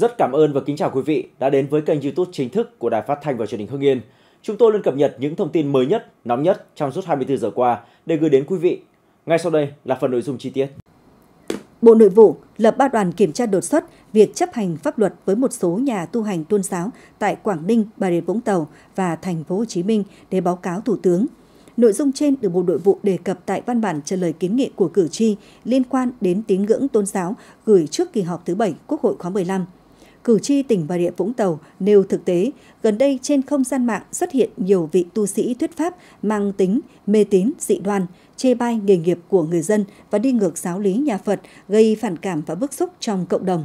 Rất cảm ơn và kính chào quý vị đã đến với kênh YouTube chính thức của Đài Phát thanh và Truyền hình Hưng Yên. Chúng tôi luôn cập nhật những thông tin mới nhất, nóng nhất trong suốt 24 giờ qua để gửi đến quý vị. Ngay sau đây là phần nội dung chi tiết. Bộ Nội vụ lập ba đoàn kiểm tra đột xuất việc chấp hành pháp luật với một số nhà tu hành tôn giáo tại Quảng Ninh, Bà Rịa Vũng Tàu và thành phố Hồ Chí Minh để báo cáo Thủ tướng. Nội dung trên được Bộ Nội vụ đề cập tại văn bản trả lời kiến nghị của cử tri liên quan đến tín ngưỡng tôn giáo gửi trước kỳ họp thứ 7 Quốc hội khóa 15 cử tri tỉnh Bà Rịa Vũng Tàu nêu thực tế, gần đây trên không gian mạng xuất hiện nhiều vị tu sĩ thuyết pháp mang tính mê tín dị đoan, chê bai nghề nghiệp của người dân và đi ngược giáo lý nhà Phật, gây phản cảm và bức xúc trong cộng đồng.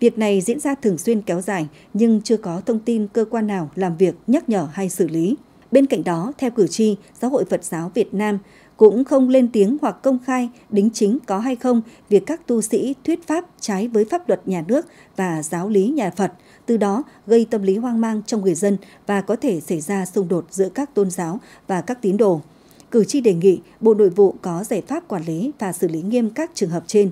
Việc này diễn ra thường xuyên kéo dài nhưng chưa có thông tin cơ quan nào làm việc nhắc nhở hay xử lý. Bên cạnh đó, theo cử tri Giáo hội Phật giáo Việt Nam, cũng không lên tiếng hoặc công khai đính chính có hay không việc các tu sĩ thuyết pháp trái với pháp luật nhà nước và giáo lý nhà Phật, từ đó gây tâm lý hoang mang trong người dân và có thể xảy ra xung đột giữa các tôn giáo và các tín đồ. Cử tri đề nghị Bộ Nội vụ có giải pháp quản lý và xử lý nghiêm các trường hợp trên.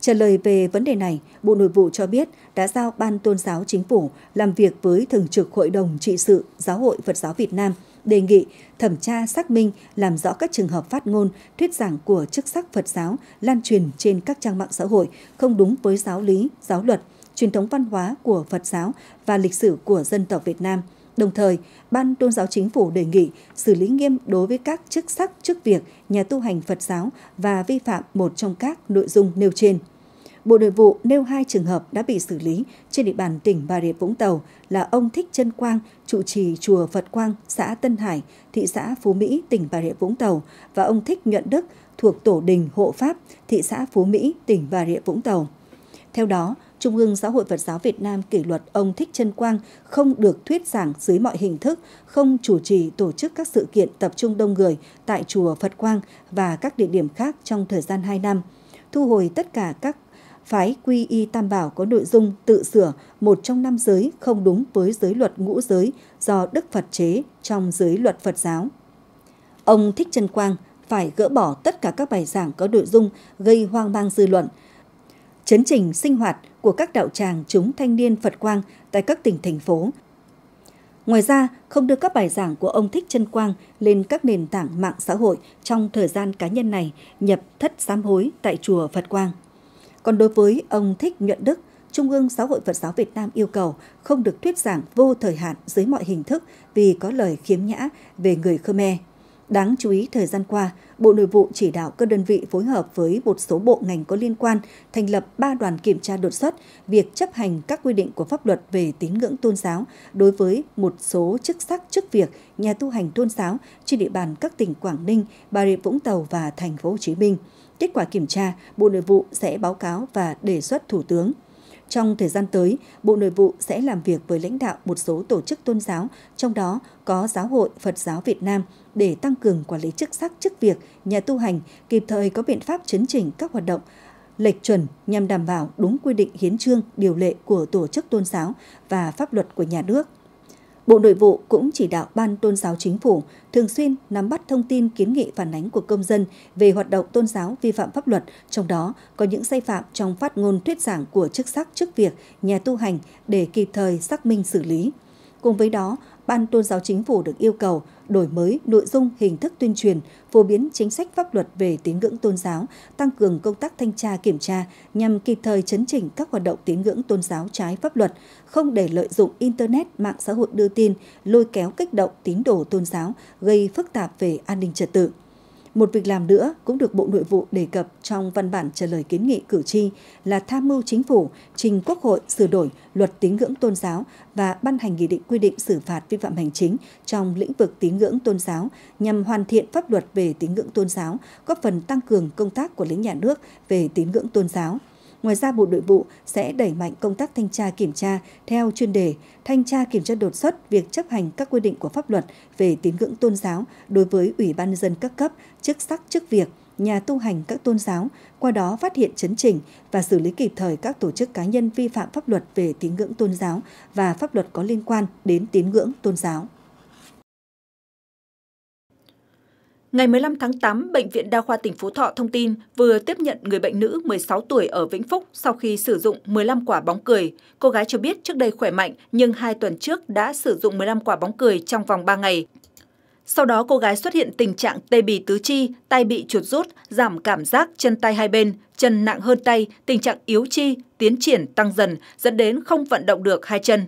Trả lời về vấn đề này, Bộ Nội vụ cho biết đã giao Ban Tôn giáo Chính phủ làm việc với Thường trực Hội đồng Trị sự Giáo hội Phật giáo Việt Nam – đề nghị thẩm tra xác minh làm rõ các trường hợp phát ngôn, thuyết giảng của chức sắc Phật giáo lan truyền trên các trang mạng xã hội không đúng với giáo lý, giáo luật, truyền thống văn hóa của Phật giáo và lịch sử của dân tộc Việt Nam. Đồng thời, Ban Tôn giáo Chính phủ đề nghị xử lý nghiêm đối với các chức sắc, chức việc, nhà tu hành Phật giáo và vi phạm một trong các nội dung nêu trên. Bộ Nội vụ nêu hai trường hợp đã bị xử lý trên địa bàn tỉnh Bà Rịa Vũng Tàu là ông Thích Trân Quang, trụ trì chùa Phật Quang, xã Tân Hải, thị xã Phú Mỹ, tỉnh Bà Rịa Vũng Tàu và ông Thích Nhuận Đức thuộc Tổ đình Hộ Pháp, thị xã Phú Mỹ, tỉnh Bà Rịa Vũng Tàu. Theo đó, Trung ương Giáo hội Phật giáo Việt Nam kỷ luật ông Thích Trân Quang không được thuyết giảng dưới mọi hình thức, không chủ trì tổ chức các sự kiện tập trung đông người tại chùa Phật Quang và các địa điểm khác trong thời gian 2 năm, thu hồi tất cả các phái quy y tam bảo có nội dung tự sửa một trong năm giới không đúng với giới luật ngũ giới do Đức Phật chế trong giới luật Phật giáo. Ông Thích Trân Quang phải gỡ bỏ tất cả các bài giảng có nội dung gây hoang mang dư luận, chấn trình sinh hoạt của các đạo tràng chúng thanh niên Phật Quang tại các tỉnh thành phố. Ngoài ra, không đưa các bài giảng của ông Thích Trân Quang lên các nền tảng mạng xã hội trong thời gian cá nhân này nhập thất sám hối tại chùa Phật Quang. Còn đối với ông Thích Nhuận Đức, Trung ương Giáo hội Phật giáo Việt Nam yêu cầu không được thuyết giảng vô thời hạn dưới mọi hình thức vì có lời khiếm nhã về người Khmer. Đáng chú ý thời gian qua, Bộ Nội vụ chỉ đạo các đơn vị phối hợp với một số bộ ngành có liên quan thành lập 3 đoàn kiểm tra đột xuất việc chấp hành các quy định của pháp luật về tín ngưỡng tôn giáo đối với một số chức sắc chức việc nhà tu hành tôn giáo trên địa bàn các tỉnh Quảng Ninh, Bà Rịa Vũng Tàu và thành phố Hồ Chí Minh. Kết quả kiểm tra, Bộ Nội vụ sẽ báo cáo và đề xuất Thủ tướng trong thời gian tới, Bộ Nội vụ sẽ làm việc với lãnh đạo một số tổ chức tôn giáo, trong đó có Giáo hội Phật giáo Việt Nam để tăng cường quản lý chức sắc chức việc, nhà tu hành, kịp thời có biện pháp chấn chỉnh các hoạt động lệch chuẩn nhằm đảm bảo đúng quy định hiến trương, điều lệ của tổ chức tôn giáo và pháp luật của nhà nước. Bộ Nội vụ cũng chỉ đạo Ban Tôn giáo Chính phủ thường xuyên nắm bắt thông tin kiến nghị phản ánh của công dân về hoạt động tôn giáo vi phạm pháp luật, trong đó có những sai phạm trong phát ngôn thuyết giảng của chức sắc chức việc, nhà tu hành để kịp thời xác minh xử lý. Cùng với đó, Ban Tôn giáo Chính phủ được yêu cầu đổi mới nội dung, hình thức tuyên truyền, phổ biến chính sách pháp luật về tín ngưỡng tôn giáo, tăng cường công tác thanh tra kiểm tra nhằm kịp thời chấn chỉnh các hoạt động tín ngưỡng tôn giáo trái pháp luật, không để lợi dụng internet, mạng xã hội đưa tin, lôi kéo kích động tín đồ tôn giáo, gây phức tạp về an ninh trật tự. Một việc làm nữa cũng được Bộ Nội vụ đề cập trong văn bản trả lời kiến nghị cử tri là tham mưu chính phủ trình Quốc hội sửa đổi luật tín ngưỡng tôn giáo và ban hành nghị định quy định xử phạt vi phạm hành chính trong lĩnh vực tín ngưỡng tôn giáo nhằm hoàn thiện pháp luật về tín ngưỡng tôn giáo, góp phần tăng cường công tác của lĩnh nhà nước về tín ngưỡng tôn giáo. Ngoài ra, Bộ Nội vụ sẽ đẩy mạnh công tác thanh tra kiểm tra theo chuyên đề thanh tra kiểm tra đột xuất việc chấp hành các quy định của pháp luật về tín ngưỡng tôn giáo đối với Ủy ban nhân dân các cấp, chức sắc chức việc, nhà tu hành các tôn giáo, qua đó phát hiện chấn chỉnh và xử lý kịp thời các tổ chức cá nhân vi phạm pháp luật về tín ngưỡng tôn giáo và pháp luật có liên quan đến tín ngưỡng tôn giáo. Ngày 15 tháng 8, Bệnh viện Đa khoa tỉnh Phú Thọ thông tin vừa tiếp nhận người bệnh nữ 16 tuổi ở Vĩnh Phúc sau khi sử dụng 15 quả bóng cười. Cô gái cho biết trước đây khỏe mạnh nhưng hai tuần trước đã sử dụng 15 quả bóng cười trong vòng 3 ngày. Sau đó cô gái xuất hiện tình trạng tê bì tứ chi, tay bị chuột rút, giảm cảm giác chân tay hai bên, chân nặng hơn tay, tình trạng yếu chi, tiến triển tăng dần, dẫn đến không vận động được hai chân.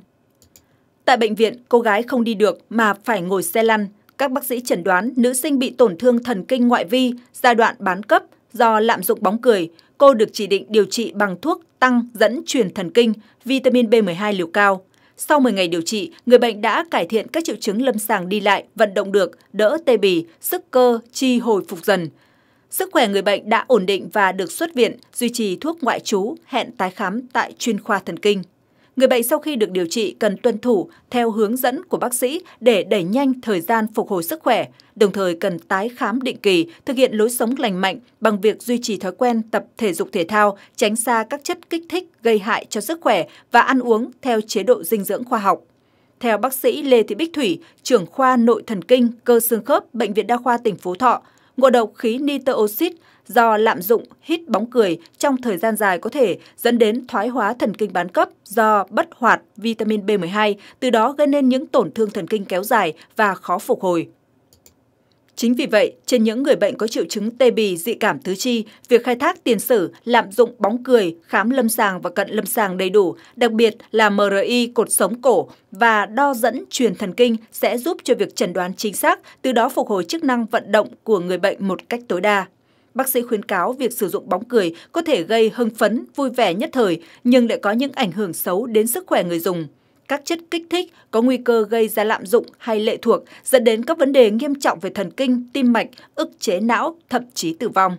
Tại bệnh viện, cô gái không đi được mà phải ngồi xe lăn, các bác sĩ chẩn đoán nữ sinh bị tổn thương thần kinh ngoại vi giai đoạn bán cấp do lạm dụng bóng cười. Cô được chỉ định điều trị bằng thuốc tăng dẫn truyền thần kinh, vitamin B12 liều cao. Sau 10 ngày điều trị, người bệnh đã cải thiện các triệu chứng lâm sàng đi lại, vận động được, đỡ tê bì, sức cơ, chi hồi phục dần. Sức khỏe người bệnh đã ổn định và được xuất viện, duy trì thuốc ngoại trú, hẹn tái khám tại chuyên khoa thần kinh. Người bệnh sau khi được điều trị cần tuân thủ theo hướng dẫn của bác sĩ để đẩy nhanh thời gian phục hồi sức khỏe, đồng thời cần tái khám định kỳ, thực hiện lối sống lành mạnh bằng việc duy trì thói quen tập thể dục thể thao, tránh xa các chất kích thích gây hại cho sức khỏe và ăn uống theo chế độ dinh dưỡng khoa học. Theo bác sĩ Lê Thị Bích Thủy, trưởng khoa nội thần kinh cơ xương khớp Bệnh viện Đa khoa tỉnh Phú Thọ, ngộ độc khí nitro oxit do lạm dụng, hít bóng cười trong thời gian dài có thể dẫn đến thoái hóa thần kinh bán cấp do bất hoạt vitamin B12, từ đó gây nên những tổn thương thần kinh kéo dài và khó phục hồi. Chính vì vậy, trên những người bệnh có triệu chứng tê bì dị cảm tứ chi, việc khai thác tiền sử, lạm dụng bóng cười, khám lâm sàng và cận lâm sàng đầy đủ, đặc biệt là MRI cột sống cổ và đo dẫn truyền thần kinh sẽ giúp cho việc chẩn đoán chính xác, từ đó phục hồi chức năng vận động của người bệnh một cách tối đa. Bác sĩ khuyến cáo việc sử dụng bóng cười có thể gây hưng phấn, vui vẻ nhất thời nhưng lại có những ảnh hưởng xấu đến sức khỏe người dùng. Các chất kích thích có nguy cơ gây ra lạm dụng hay lệ thuộc dẫn đến các vấn đề nghiêm trọng về thần kinh, tim mạch, ức chế não, thậm chí tử vong.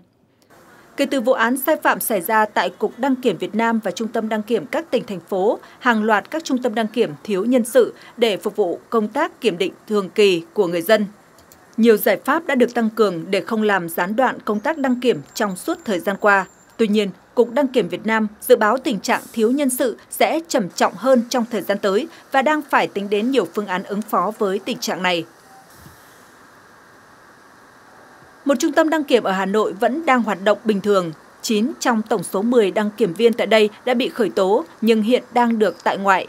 Kể từ vụ án sai phạm xảy ra tại Cục Đăng kiểm Việt Nam và Trung tâm Đăng kiểm các tỉnh, thành phố, hàng loạt các trung tâm đăng kiểm thiếu nhân sự để phục vụ công tác kiểm định thường kỳ của người dân. Nhiều giải pháp đã được tăng cường để không làm gián đoạn công tác đăng kiểm trong suốt thời gian qua. Tuy nhiên, Cục Đăng kiểm Việt Nam dự báo tình trạng thiếu nhân sự sẽ trầm trọng hơn trong thời gian tới và đang phải tính đến nhiều phương án ứng phó với tình trạng này. Một trung tâm đăng kiểm ở Hà Nội vẫn đang hoạt động bình thường. 9 trong tổng số 10 đăng kiểm viên tại đây đã bị khởi tố nhưng hiện đang được tại ngoại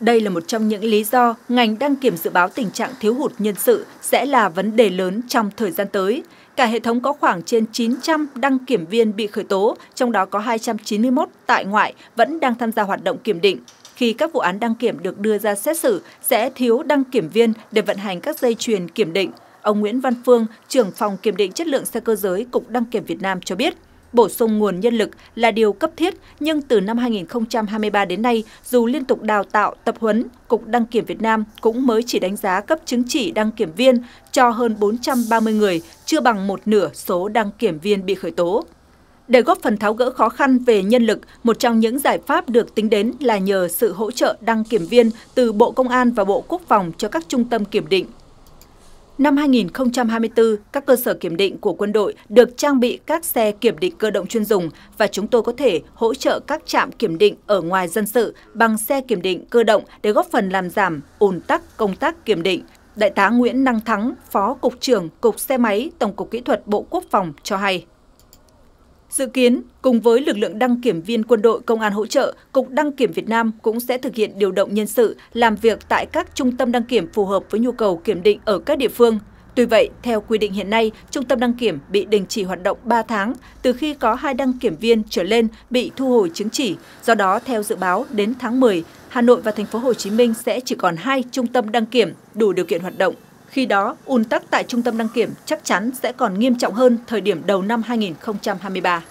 đây là một trong những lý do ngành đăng kiểm dự báo tình trạng thiếu hụt nhân sự sẽ là vấn đề lớn trong thời gian tới. Cả hệ thống có khoảng trên 900 đăng kiểm viên bị khởi tố, trong đó có 291 tại ngoại vẫn đang tham gia hoạt động kiểm định. Khi các vụ án đăng kiểm được đưa ra xét xử, sẽ thiếu đăng kiểm viên để vận hành các dây chuyền kiểm định. Ông Nguyễn Văn Phương, trưởng phòng kiểm định chất lượng xe cơ giới, Cục Đăng kiểm Việt Nam cho biết – Bổ sung nguồn nhân lực là điều cấp thiết, nhưng từ năm 2023 đến nay, dù liên tục đào tạo, tập huấn, Cục Đăng kiểm Việt Nam cũng mới chỉ đánh giá cấp chứng chỉ đăng kiểm viên cho hơn 430 người, chưa bằng một nửa số đăng kiểm viên bị khởi tố. Để góp phần tháo gỡ khó khăn về nhân lực, một trong những giải pháp được tính đến là nhờ sự hỗ trợ đăng kiểm viên từ Bộ Công an và Bộ Quốc phòng cho các trung tâm kiểm định. Năm 2024, các cơ sở kiểm định của quân đội được trang bị các xe kiểm định cơ động chuyên dùng và chúng tôi có thể hỗ trợ các trạm kiểm định ở ngoài dân sự bằng xe kiểm định cơ động để góp phần làm giảm ùn tắc công tác kiểm định. Đại tá Nguyễn Năng Thắng, Phó Cục trưởng Cục Xe Máy, Tổng cục Kỹ thuật Bộ Quốc phòng cho hay. Dự kiến, cùng với lực lượng đăng kiểm viên quân đội công an hỗ trợ, Cục Đăng kiểm Việt Nam cũng sẽ thực hiện điều động nhân sự làm việc tại các trung tâm đăng kiểm phù hợp với nhu cầu kiểm định ở các địa phương. Tuy vậy, theo quy định hiện nay, trung tâm đăng kiểm bị đình chỉ hoạt động 3 tháng từ khi có hai đăng kiểm viên trở lên bị thu hồi chứng chỉ. Do đó, theo dự báo, đến tháng 10, Hà Nội và thành phố Hồ Chí Minh sẽ chỉ còn hai trung tâm đăng kiểm đủ điều kiện hoạt động khi đó, ùn tắc tại trung tâm đăng kiểm chắc chắn sẽ còn nghiêm trọng hơn thời điểm đầu năm 2023.